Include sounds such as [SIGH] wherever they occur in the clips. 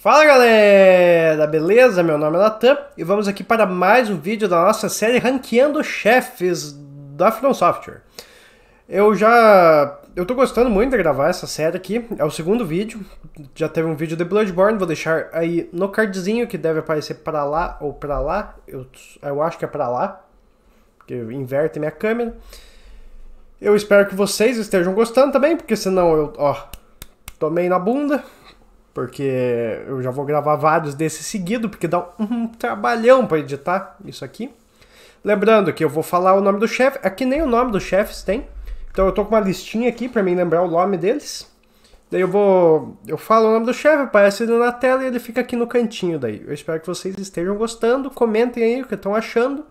Fala galera, beleza? Meu nome é Natan e vamos aqui para mais um vídeo da nossa série Ranqueando Chefes da From Software. Eu já... eu tô gostando muito de gravar essa série aqui, é o segundo vídeo, já teve um vídeo de Bloodborne, vou deixar aí no cardzinho que deve aparecer para lá ou para lá, eu, eu acho que é para lá, porque inverte minha câmera. Eu espero que vocês estejam gostando também, porque senão eu, ó, tomei na bunda porque eu já vou gravar vários desses seguido, porque dá um trabalhão para editar isso aqui. Lembrando que eu vou falar o nome do chefe, aqui é nem o nome dos chefes tem. Então eu tô com uma listinha aqui para mim lembrar o nome deles. Daí eu vou, eu falo o nome do chefe, aparece ele na tela e ele fica aqui no cantinho daí. Eu espero que vocês estejam gostando, comentem aí o que estão achando.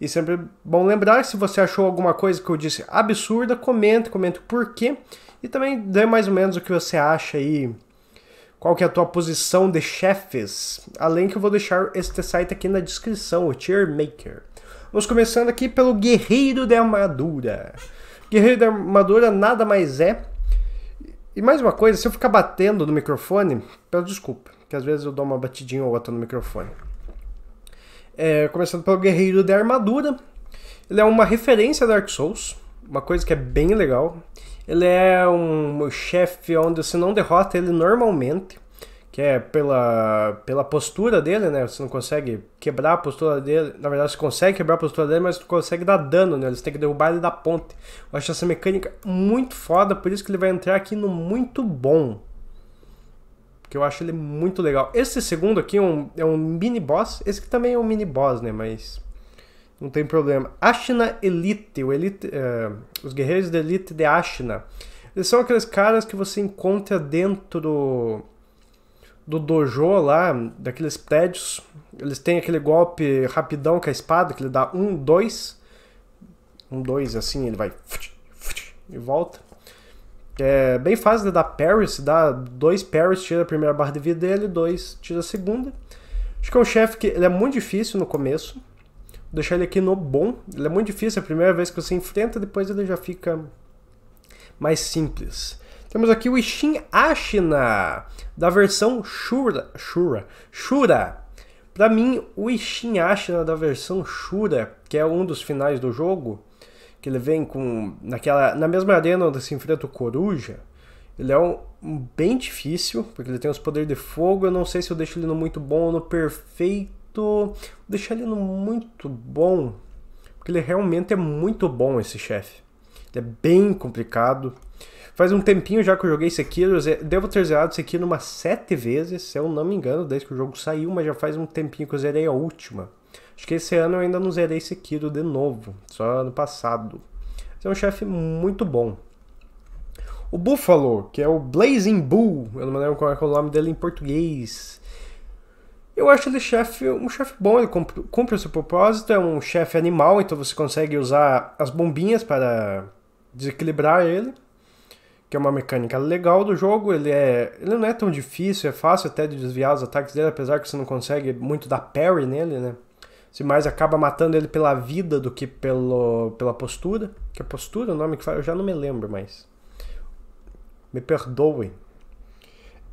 E sempre bom lembrar, se você achou alguma coisa que eu disse absurda, comente, comente o porquê. E também dê mais ou menos o que você acha aí qual que é a tua posição de chefes, além que eu vou deixar este site aqui na descrição, o Tier Maker. Vamos começando aqui pelo Guerreiro da Armadura. Guerreiro da Armadura nada mais é. E mais uma coisa, se eu ficar batendo no microfone, peço desculpa, que às vezes eu dou uma batidinha ou outra no microfone. É, começando pelo Guerreiro da Armadura. Ele é uma referência a Dark Souls, uma coisa que é bem legal. Ele é um chefe onde você não derrota ele normalmente que é pela, pela postura dele, né? Você não consegue quebrar a postura dele. Na verdade, você consegue quebrar a postura dele, mas você consegue dar dano, né? Eles têm que derrubar ele da ponte. Eu acho essa mecânica muito foda, por isso que ele vai entrar aqui no muito bom. Que eu acho ele muito legal. Esse segundo aqui é um, é um mini boss. Esse aqui também é um mini boss, né? Mas não tem problema. Ashna Elite, o elite uh, os guerreiros da elite de Ashna. Eles são aqueles caras que você encontra dentro do dojo lá, daqueles prédios. Eles têm aquele golpe rapidão com é a espada, que ele dá um, dois. Um, dois, assim, ele vai e volta. É bem fácil de dar parry, se dá dois parries, tira a primeira barra de vida dele, dois, tira a segunda. Acho que é um chefe que ele é muito difícil no começo. Vou deixar ele aqui no bom. Ele é muito difícil, é a primeira vez que você enfrenta, depois ele já fica mais simples. Temos aqui o Ishin Ashina, da versão Shura. Shura. Shura. Para mim, o Ishin Ashina da versão Shura, que é um dos finais do jogo, que ele vem com naquela na mesma arena onde se enfrenta o Coruja, ele é um, um bem difícil, porque ele tem os poderes de fogo, eu não sei se eu deixo ele no muito bom ou no perfeito. Vou deixar ele no muito bom, porque ele realmente é muito bom esse chefe. Ele é bem complicado. Faz um tempinho já que eu joguei Sekiro, devo ter zerado Sekiro umas sete vezes, se eu não me engano, desde que o jogo saiu, mas já faz um tempinho que eu zerei a última. Acho que esse ano eu ainda não zerei Sekiro de novo, só ano passado. Esse é um chefe muito bom. O Buffalo, que é o Blazing Bull, eu não me lembro qual é o nome dele em português. Eu acho ele chefe um chefe bom, ele cumpre, cumpre o seu propósito, é um chefe animal, então você consegue usar as bombinhas para desequilibrar ele que é uma mecânica legal do jogo, ele, é, ele não é tão difícil, é fácil até de desviar os ataques dele, apesar que você não consegue muito dar parry nele, né? Se mais acaba matando ele pela vida do que pelo, pela postura. Que é postura o nome que fala? Eu já não me lembro mais. Me perdoem.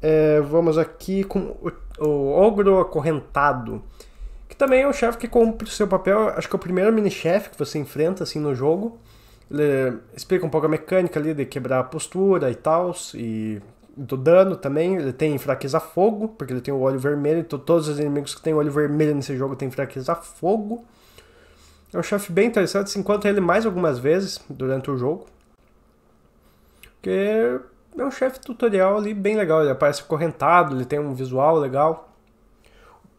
É, vamos aqui com o, o Ogro Acorrentado. Que também é um chefe que cumpre o seu papel. Acho que é o primeiro mini-chefe que você enfrenta assim no jogo. Ele explica um pouco a mecânica ali de quebrar a postura e tal, e do dano também. Ele tem fraqueza fogo, porque ele tem o olho vermelho, então todos os inimigos que têm olho vermelho nesse jogo têm fraqueza fogo. É um chefe bem interessante, se encontra ele mais algumas vezes durante o jogo. Porque é um chefe tutorial ali bem legal, ele aparece correntado, ele tem um visual legal.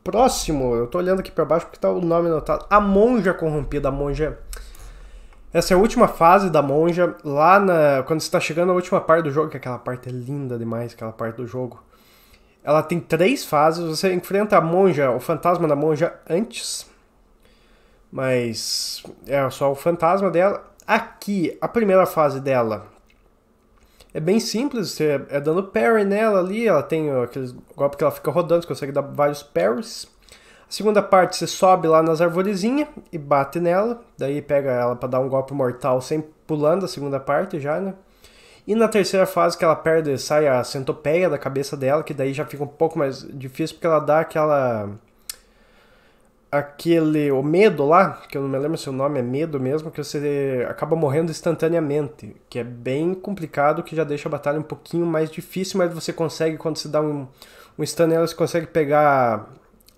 Próximo, eu tô olhando aqui para baixo porque tá o nome anotado. A Monja Corrompida, a Monja essa é a última fase da monja, lá na, quando você está chegando a última parte do jogo, que aquela parte é linda demais, aquela parte do jogo. Ela tem três fases, você enfrenta a monja, o fantasma da monja antes, mas é só o fantasma dela. Aqui, a primeira fase dela é bem simples, você é dando parry nela ali, ela tem aqueles golpes que ela fica rodando, você consegue dar vários parries. Segunda parte, você sobe lá nas arvorezinhas e bate nela. Daí pega ela para dar um golpe mortal sem pulando a segunda parte já, né? E na terceira fase que ela perde, sai a centopeia da cabeça dela, que daí já fica um pouco mais difícil porque ela dá aquela aquele o medo lá, que eu não me lembro se o nome é medo mesmo, que você acaba morrendo instantaneamente, que é bem complicado, que já deixa a batalha um pouquinho mais difícil, mas você consegue quando você dá um um stun, nela, você consegue pegar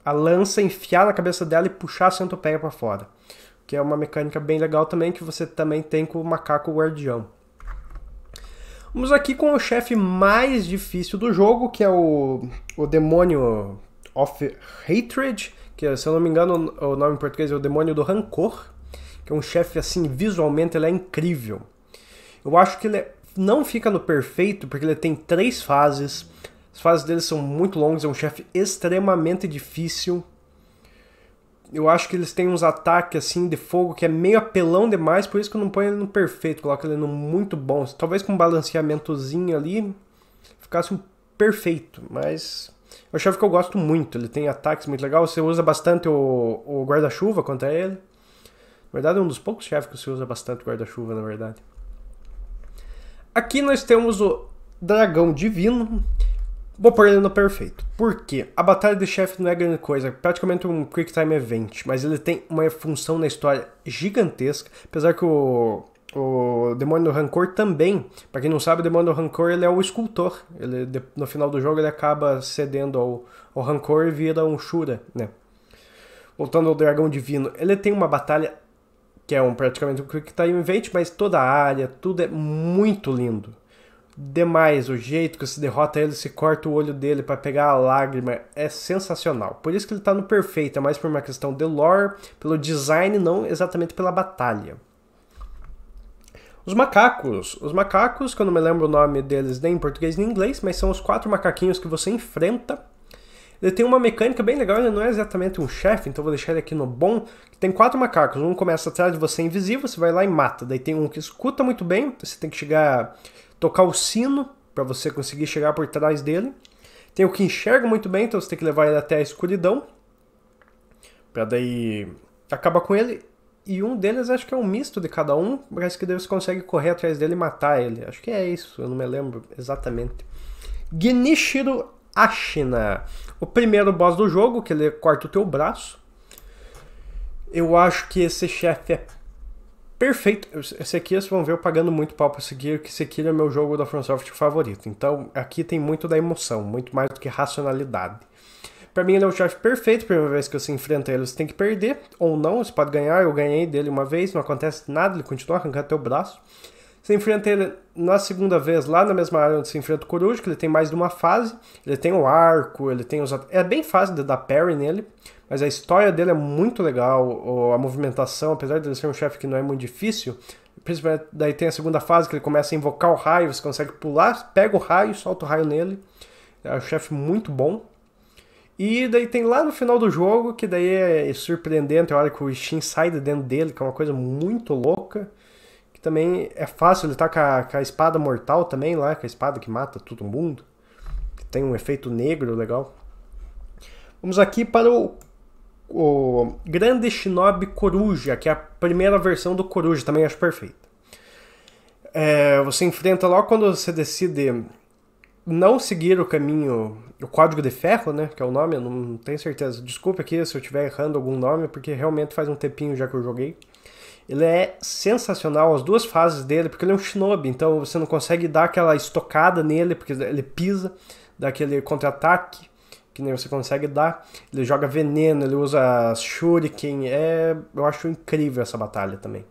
a lança enfiar na cabeça dela e puxar a centopeia para fora. Que é uma mecânica bem legal também, que você também tem com o macaco guardião. Vamos aqui com o chefe mais difícil do jogo, que é o, o Demônio of Hatred, que se eu não me engano o nome em português é o Demônio do Rancor, que é um chefe assim, visualmente ele é incrível. Eu acho que ele é, não fica no perfeito, porque ele tem três fases, as fases deles são muito longas, é um chefe extremamente difícil. Eu acho que eles têm uns ataques assim de fogo que é meio apelão demais, por isso que eu não ponho ele no perfeito, coloco ele no muito bom. Talvez com um balanceamentozinho ali ficasse um perfeito, mas é um chefe que eu gosto muito. Ele tem ataques muito legais, você usa bastante o, o guarda-chuva contra ele. Na verdade, é um dos poucos chefes que você usa bastante guarda-chuva, na verdade. Aqui nós temos o Dragão Divino. Vou pôr ele no perfeito. Por quê? A batalha de chefe não é grande coisa, é praticamente um quick time event, mas ele tem uma função na história gigantesca, apesar que o o Demônio do Rancor também. Para quem não sabe, o Demônio do Rancor ele é o escultor. Ele, no final do jogo ele acaba cedendo ao, ao Rancor e vira um Shura, né? Voltando ao Dragão Divino, ele tem uma batalha que é um, praticamente um Quick Time Event, mas toda a área, tudo é muito lindo demais. O jeito que se derrota ele, se corta o olho dele para pegar a lágrima, é sensacional. Por isso que ele tá no perfeito, é mais por uma questão de lore, pelo design, não exatamente pela batalha. Os macacos. Os macacos, que eu não me lembro o nome deles nem em português nem em inglês, mas são os quatro macaquinhos que você enfrenta. Ele tem uma mecânica bem legal, ele não é exatamente um chefe, então vou deixar ele aqui no bom. Tem quatro macacos, um começa atrás de você invisível, você vai lá e mata. Daí tem um que escuta muito bem, você tem que chegar tocar o sino para você conseguir chegar por trás dele. Tem o que enxerga muito bem, então você tem que levar ele até a escuridão. Pra daí acaba com ele. E um deles acho que é um misto de cada um, mas que você consegue correr atrás dele e matar ele. Acho que é isso, eu não me lembro exatamente. Genichiro Ashina. O primeiro boss do jogo, que ele corta o teu braço. Eu acho que esse chefe é perfeito. Esse aqui vocês vão ver eu pagando muito pau pra seguir, que esse aqui é meu jogo da FromSoft favorito. Então aqui tem muito da emoção, muito mais do que racionalidade. Para mim ele é o chefe perfeito, primeira vez que você enfrenta ele você tem que perder, ou não, você pode ganhar, eu ganhei dele uma vez, não acontece nada, ele continua arrancando teu braço. Você enfrenta ele na segunda vez lá na mesma área onde se enfrenta o Coruja, que ele tem mais de uma fase. Ele tem o arco, ele tem os. É bem fácil de dar parry nele, mas a história dele é muito legal, a movimentação, apesar de ele ser um chefe que não é muito difícil. Principalmente daí tem a segunda fase que ele começa a invocar o raio, você consegue pular, pega o raio, solta o raio nele. É um chefe muito bom. E daí tem lá no final do jogo, que daí é surpreendente, a hora que o Shin sai de dentro dele, que é uma coisa muito louca também é fácil, ele tá com a, com a espada mortal também lá, com a espada que mata todo mundo. Tem um efeito negro legal. Vamos aqui para o, o Grande Shinobi Coruja, que é a primeira versão do Coruja, também acho perfeita. É, você enfrenta logo quando você decide não seguir o caminho, o código de ferro, né? Que é o nome, eu não tenho certeza. Desculpa aqui se eu estiver errando algum nome, porque realmente faz um tempinho já que eu joguei. Ele é sensacional, as duas fases dele, porque ele é um shinobi, então você não consegue dar aquela estocada nele, porque ele pisa, dá aquele contra-ataque, que nem você consegue dar. Ele joga veneno, ele usa shuriken, é, eu acho incrível essa batalha também.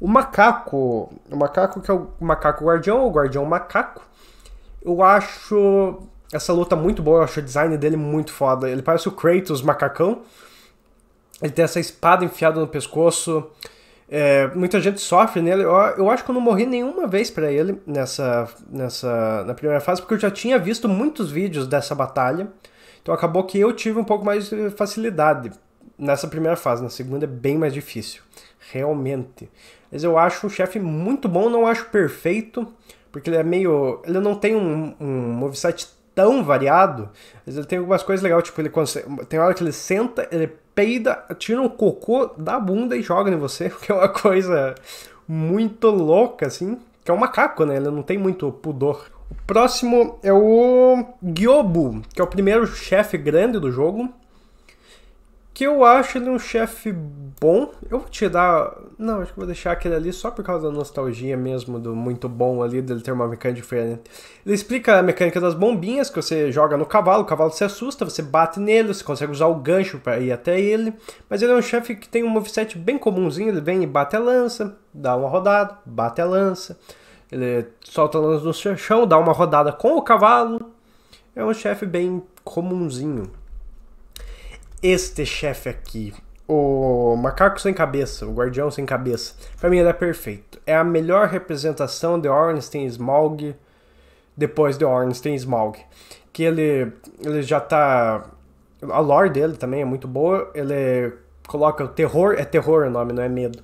O macaco, o macaco que é o macaco guardião, o guardião macaco, eu acho essa luta muito boa, eu acho o design dele muito foda. Ele parece o Kratos macacão, ele tem essa espada enfiada no pescoço. É, muita gente sofre nele. Eu, eu, acho que eu não morri nenhuma vez para ele nessa, nessa na primeira fase, porque eu já tinha visto muitos vídeos dessa batalha. Então acabou que eu tive um pouco mais de facilidade nessa primeira fase. Na segunda é bem mais difícil, realmente. Mas eu acho o chefe muito bom, não acho perfeito, porque ele é meio. Ele não tem um, um moveset tão variado, mas ele tem algumas coisas legais, tipo, ele consegue, tem hora que ele senta, ele peida, tira um cocô da bunda e joga em você, [LAUGHS] que é uma coisa muito louca, assim, que é um macaco, né, ele não tem muito pudor. O próximo é o Gyobu, que é o primeiro chefe grande do jogo, que eu acho ele um chefe bom. Eu vou tirar. Não, acho que vou deixar aquele ali só por causa da nostalgia mesmo, do muito bom ali, dele ter uma mecânica diferente. Ele explica a mecânica das bombinhas que você joga no cavalo, o cavalo se assusta, você bate nele, você consegue usar o gancho para ir até ele. Mas ele é um chefe que tem um moveset bem comumzinho, ele vem e bate a lança, dá uma rodada, bate a lança. Ele solta a lança no chão, dá uma rodada com o cavalo. É um chefe bem comumzinho este chefe aqui, o Macaco Sem Cabeça, o Guardião Sem Cabeça, pra mim ele é perfeito. É a melhor representação de Ornstein Smaug depois de Ornstein Smaug. Que ele, ele já tá. A lore dele também é muito boa. Ele coloca o terror, é terror o nome, não é medo.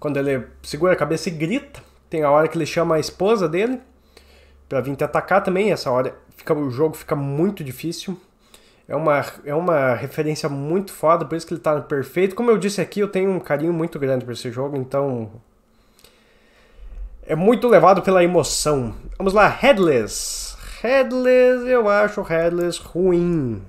Quando ele segura a cabeça e grita, tem a hora que ele chama a esposa dele pra vir te atacar também. Essa hora fica, o jogo fica muito difícil é uma, é uma referência muito foda, por isso que ele tá perfeito. Como eu disse aqui, eu tenho um carinho muito grande por esse jogo, então. É muito levado pela emoção. Vamos lá, Headless. Headless, eu acho Headless ruim.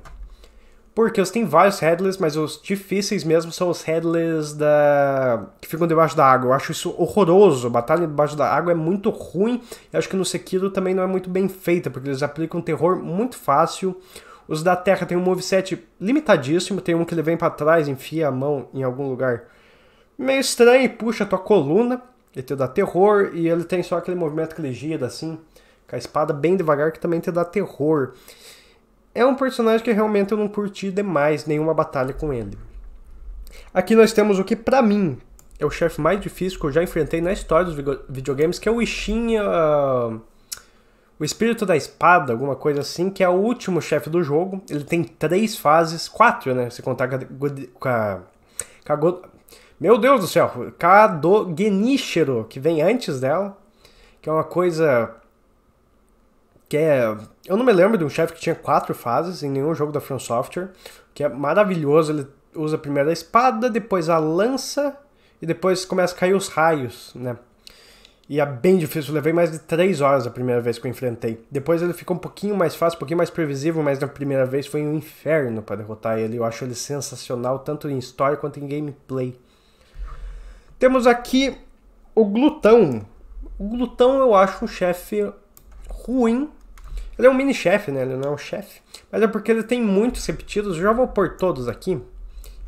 Porque você tem vários headless, mas os difíceis mesmo são os headless da... que ficam debaixo da água. Eu acho isso horroroso. Batalha debaixo da água é muito ruim. Eu acho que no Sekiro também não é muito bem feita, porque eles aplicam um terror muito fácil. Os da Terra tem um moveset limitadíssimo, tem um que ele vem para trás, enfia a mão em algum lugar meio estranho e puxa a tua coluna. Ele te dá terror e ele tem só aquele movimento que ele gira assim, com a espada bem devagar, que também te dá terror. É um personagem que realmente eu não curti demais nenhuma batalha com ele. Aqui nós temos o que, pra mim, é o chefe mais difícil que eu já enfrentei na história dos videogames, que é o Ishinha. Uh o Espírito da Espada, alguma coisa assim, que é o último chefe do jogo. Ele tem três fases, quatro, né? Se contar com a. meu Deus do céu! Kado Genichiro, que vem antes dela. Que é uma coisa. Que é. Eu não me lembro de um chefe que tinha quatro fases em nenhum jogo da From Software. Que é maravilhoso. Ele usa primeiro a espada, depois a lança. E depois começa a cair os raios, né? E é bem difícil, eu levei mais de 3 horas a primeira vez que eu enfrentei. Depois ele ficou um pouquinho mais fácil, um pouquinho mais previsível, mas na primeira vez foi um inferno para derrotar ele. Eu acho ele sensacional, tanto em história quanto em gameplay. Temos aqui o Glutão. O Glutão eu acho um chefe ruim. Ele é um mini-chefe, né? Ele não é um chefe. Mas é porque ele tem muitos repetidos. Eu já vou pôr todos aqui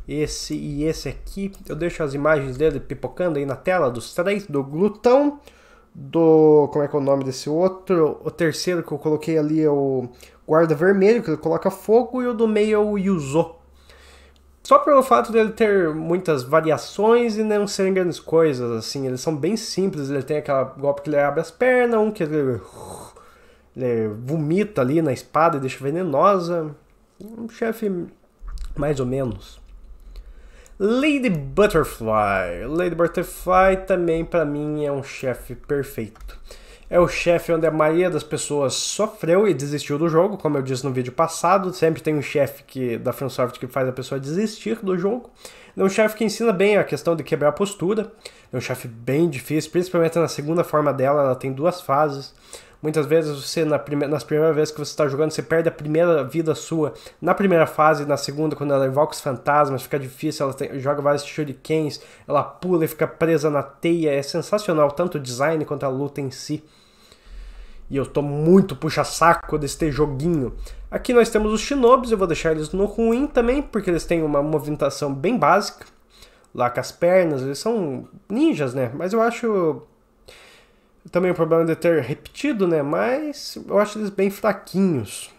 esse e esse aqui. Eu deixo as imagens dele pipocando aí na tela dos três, do glutão, do. como é que é o nome desse outro? O terceiro que eu coloquei ali é o guarda vermelho, que ele coloca fogo, e o do meio é o Yuzo. Só pelo fato dele ter muitas variações e não serem grandes coisas, assim, eles são bem simples, ele tem aquela golpe que ele abre as pernas, um que ele, ele vomita ali na espada e deixa venenosa. Um chefe mais ou menos. Lady Butterfly. Lady Butterfly também para mim é um chefe perfeito. É o chefe onde a maioria das pessoas sofreu e desistiu do jogo, como eu disse no vídeo passado, sempre tem um chefe que da FromSoft que faz a pessoa desistir do jogo. É um chefe que ensina bem a questão de quebrar a postura. É um chefe bem difícil, principalmente na segunda forma dela, ela tem duas fases. Muitas vezes você, na prime nas primeiras vezes que você está jogando, você perde a primeira vida sua. Na primeira fase, na segunda, quando ela invoca os fantasmas, fica difícil, ela tem, joga vários shurikens, ela pula e fica presa na teia. É sensacional, tanto o design quanto a luta em si. E eu tô muito puxa-saco desse joguinho. Aqui nós temos os shinobis, eu vou deixar eles no ruim também, porque eles têm uma movimentação bem básica. Lá com as pernas, eles são ninjas, né? Mas eu acho também o problema de ter repetido, né? Mas eu acho eles bem fraquinhos.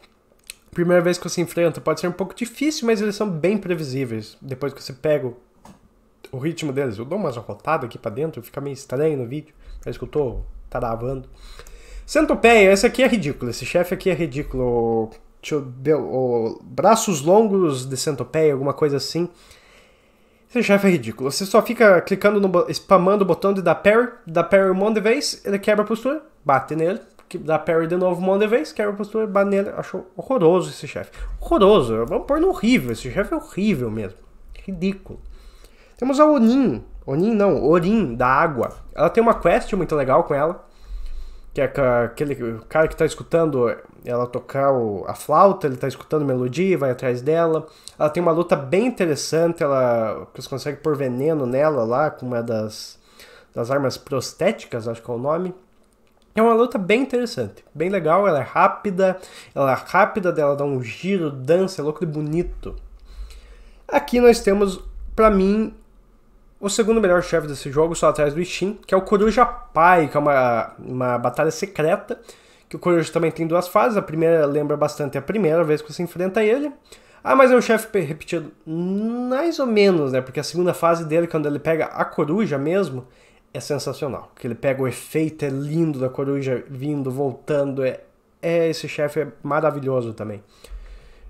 Primeira vez que você enfrenta pode ser um pouco difícil, mas eles são bem previsíveis. Depois que você pega o, ritmo deles, eu dou umas rotadas aqui para dentro, fica meio estranho no vídeo. Parece que eu tô taravando. Centopeia, esse aqui é ridículo. Esse chefe aqui é ridículo. o, braços longos de centopeia, alguma coisa assim. Esse chefe é ridículo. Você só fica clicando no spamando o botão de dar parry, dá parry um monte de vez, ele quebra a postura, bate nele, dá parry de novo um monte de vez, quebra a postura, bate nele. Acho horroroso esse chefe. Horroroso, vamos é pôr no horrível. Esse chefe é horrível mesmo. Ridículo. Temos a Onin. Onin não, Orin, da água. Ela tem uma quest muito legal com ela que é aquele cara que está escutando ela tocar o, a flauta, ele está escutando melodia, vai atrás dela. Ela tem uma luta bem interessante, ela você consegue pôr veneno nela lá com uma das, das armas prostéticas, acho que é o nome. É uma luta bem interessante, bem legal, ela é rápida, ela é rápida dela dá um giro, dança, é louco e bonito. Aqui nós temos, para mim, o segundo melhor chefe desse jogo, só atrás do Steam, que é o Coruja Pai, que é uma, uma batalha secreta. Que o Coruja também tem duas fases. A primeira lembra bastante a primeira vez que você enfrenta ele. Ah, mas é um chefe repetido. Mais ou menos, né? Porque a segunda fase dele, quando ele pega a coruja mesmo, é sensacional. Que ele pega o efeito, é lindo da coruja vindo, voltando. É, é esse chefe é maravilhoso também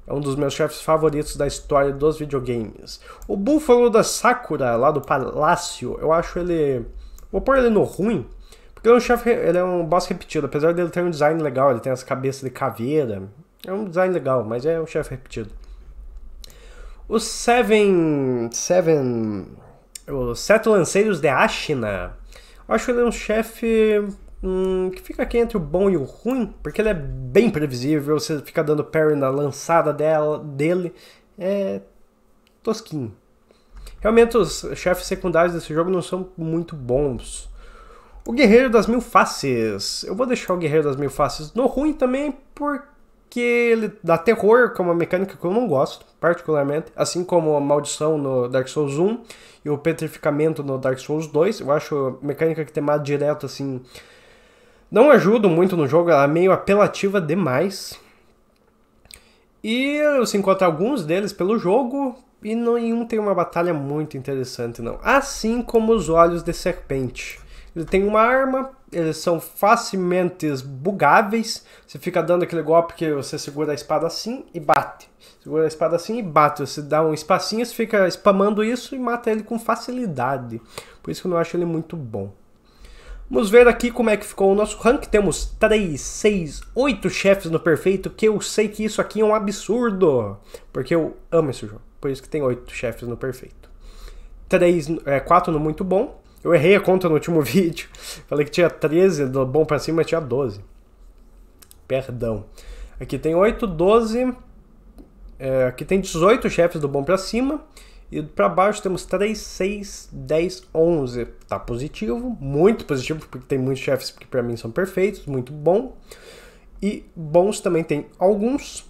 é um dos meus chefes favoritos da história dos videogames. O Búfalo da Sakura, lá do Palácio, eu acho ele. Vou pôr ele no ruim, porque ele é um chefe. Ele é um boss repetido, apesar dele ter um design legal, ele tem essa cabeça de caveira. É um design legal, mas é um chefe repetido. O Seven. Seven. Os Sete Lanceiros de Ashina. Eu acho que ele é um chefe hum, que fica aqui entre o bom e o ruim, porque ele é bem previsível, você fica dando parry na lançada dela, dele, é tosquinho. Realmente os chefes secundários desse jogo não são muito bons. O Guerreiro das Mil Faces. Eu vou deixar o Guerreiro das Mil Faces no ruim também, porque ele dá terror, que é uma mecânica que eu não gosto, particularmente. Assim como a maldição no Dark Souls 1 e o petrificamento no Dark Souls 2. Eu acho mecânica que tem mais direto, assim, não ajudam muito no jogo, ela é meio apelativa demais. E você encontra alguns deles pelo jogo e nenhum tem uma batalha muito interessante, não. Assim como os olhos de serpente. Ele tem uma arma, eles são facilmente bugáveis. Você fica dando aquele golpe que você segura a espada assim e bate. Segura a espada assim e bate. Você dá um espacinho, você fica spamando isso e mata ele com facilidade. Por isso que eu não acho ele muito bom. Vamos ver aqui como é que ficou o nosso rank. Temos 3, 6, 8 chefes no perfeito, que eu sei que isso aqui é um absurdo. Porque eu amo esse jogo. Por isso que tem 8 chefes no perfeito. 3, é, 4 no muito bom. Eu errei a conta no último [LAUGHS] vídeo. Falei que tinha 13 do bom pra cima, mas tinha 12. Perdão. Aqui tem 8, 12. É, aqui tem 18 chefes do bom pra cima. E para baixo temos 3, 6, 10, 11. Tá positivo, muito positivo, porque tem muitos chefes que para mim são perfeitos, muito bom. E bons também tem alguns.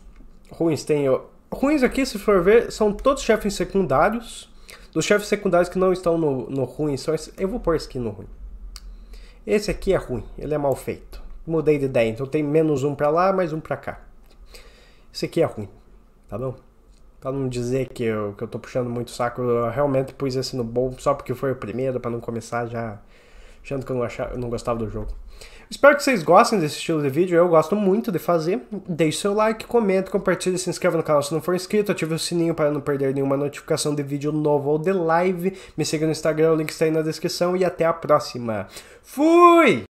Ruins tem. Ruins aqui, se for ver, são todos chefes secundários. Dos chefes secundários que não estão no, no ruim, são eu vou pôr esse aqui no ruim. Esse aqui é ruim, ele é mal feito. Mudei de ideia, então tem menos um para lá, mais um para cá. Esse aqui é ruim, tá bom? Pra não dizer que eu, que eu tô puxando muito saco, eu realmente pus esse no bom só porque foi o primeiro, para não começar já achando que eu não, achava, não gostava do jogo. Espero que vocês gostem desse estilo de vídeo, eu gosto muito de fazer. Deixe seu like, comente, compartilhe, se inscreva no canal se não for inscrito, ative o sininho para não perder nenhuma notificação de vídeo novo ou de live. Me siga no Instagram, o link está aí na descrição e até a próxima. Fui!